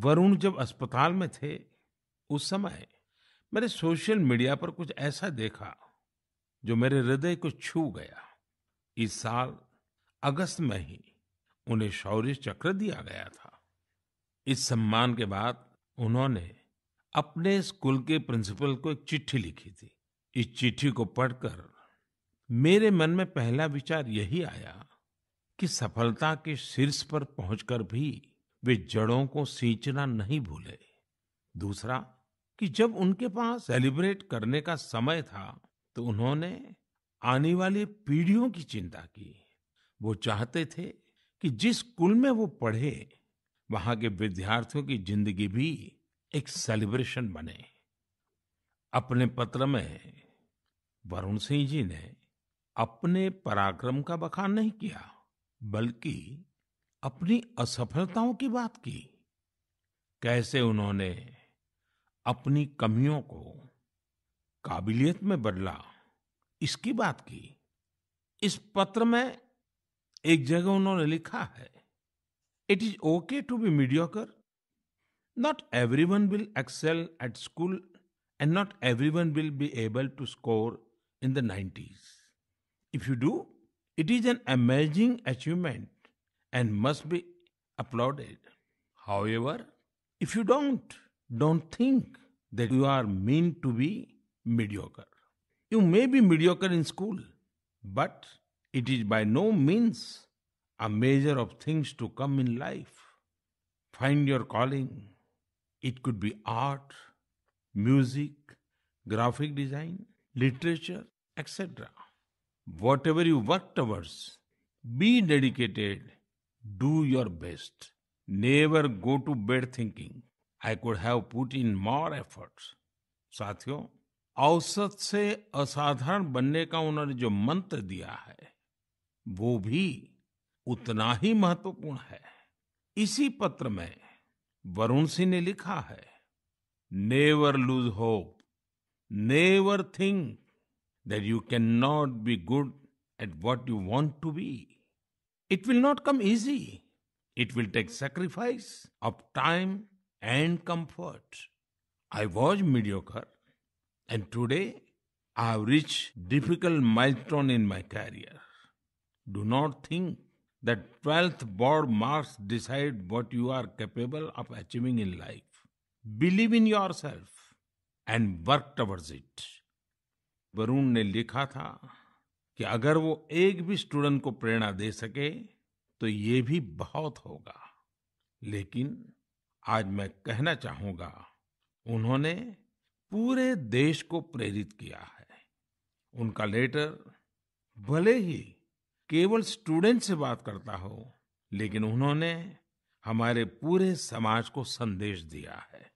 वरुण जब अस्पताल में थे उस समय मैंने सोशल मीडिया पर कुछ ऐसा देखा जो मेरे हृदय को छू गया इस साल अगस्त में ही उन्हें शौर्य चक्र दिया गया था इस सम्मान के बाद उन्होंने अपने स्कूल के प्रिंसिपल को एक चिट्ठी लिखी थी इस चिट्ठी को पढ़कर मेरे मन में पहला विचार यही आया कि सफलता के शीर्ष पर पहुंचकर भी वे जड़ों को सींचना नहीं भूले दूसरा कि जब उनके पास सेलिब्रेट करने का समय था तो उन्होंने आने वाली पीढ़ियों की चिंता की वो चाहते थे कि जिस स्कूल में वो पढ़े वहां के विद्यार्थियों की जिंदगी भी एक सेलिब्रेशन बने अपने पत्र में वरुण सिंह जी ने अपने पराक्रम का बखान नहीं किया बल्कि अपनी असफलताओं की बात की कैसे उन्होंने अपनी कमियों को काबिलियत में बदला इसकी बात की इस पत्र में एक जगह उन्होंने लिखा है it is okay to be mediocre not everyone will excel at school and not everyone will be able to score in the nineties if you do it is an amazing achievement and must be applauded. However, if you don't, don't think that you are meant to be mediocre. You may be mediocre in school, but it is by no means a measure of things to come in life. Find your calling. It could be art, music, graphic design, literature, etc. Whatever you work towards, be dedicated do your best never go to bed thinking I could have put in more efforts साथियों औसत से असाधारण बनने का उन्होंने जो मंत्र दिया है वो भी उतना ही महत्वपूर्ण है इसी पत्र में वरुण सिंह ने लिखा है never lose hope never think that you cannot be good at what you want to be It will not come easy. It will take sacrifice of time and comfort. I was mediocre, and today I have reached difficult milestone in my career. Do not think that 12th board marks decide what you are capable of achieving in life. Believe in yourself and work towards it. Varun ne likha tha. कि अगर वो एक भी student को प्रेरणा दे सके तो ये भी बहुत होगा लेकिन आज मैं कहना चाहूंगा उन्होंने पूरे देश को प्रेरित किया है उनका लेटर भले ही केवल स्टूडेंट से बात करता हो लेकिन उन्होंने हमारे पूरे समाज को संदेश दिया है